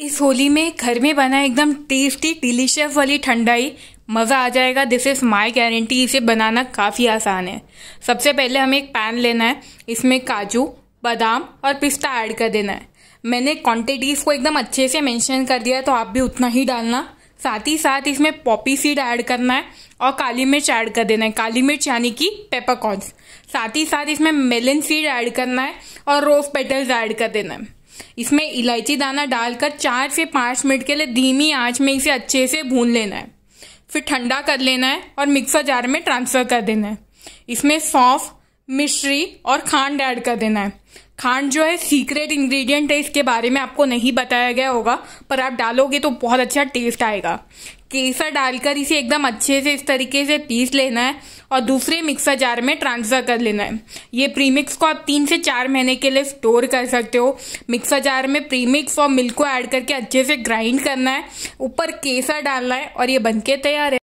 इस होली में घर में बना एकदम टेस्टी डिलीशियस वाली ठंडाई मज़ा आ जाएगा दिस इज़ माई गारंटी इसे बनाना काफ़ी आसान है सबसे पहले हमें एक पैन लेना है इसमें काजू बादाम और पिस्ता ऐड कर देना है मैंने क्वांटिटीज़ को एकदम अच्छे से मेंशन कर दिया है तो आप भी उतना ही डालना साथ ही साथ इसमें पॉपी सीड ऐड करना है और काली मिर्च ऐड कर देना है काली मिर्च यानी कि पेपरकॉर्न्स साथ ही साथ इसमें मेलन सीड ऐड करना है और रोज पेटल्स ऐड कर देना है इसमें इलायची दाना डालकर चार से पाँच मिनट के लिए धीमी आंच में इसे अच्छे से भून लेना है फिर ठंडा कर लेना है और मिक्सर जार में ट्रांसफ़र कर देना है इसमें सौंफ मिश्री और खांड ऐड कर देना है खांड जो है सीक्रेट इंग्रेडिएंट है इसके बारे में आपको नहीं बताया गया होगा पर आप डालोगे तो बहुत अच्छा टेस्ट आएगा केसर डालकर इसे एकदम अच्छे से इस तरीके से पीस लेना है और दूसरे मिक्सर जार में ट्रांसफ़र कर लेना है ये प्रीमिक्स को आप तीन से चार महीने के लिए स्टोर कर सकते हो मिक्सर जार में प्रीमिक्स और मिल्क को ऐड करके अच्छे से ग्राइंड करना है ऊपर केसर डालना है और ये बनके तैयार है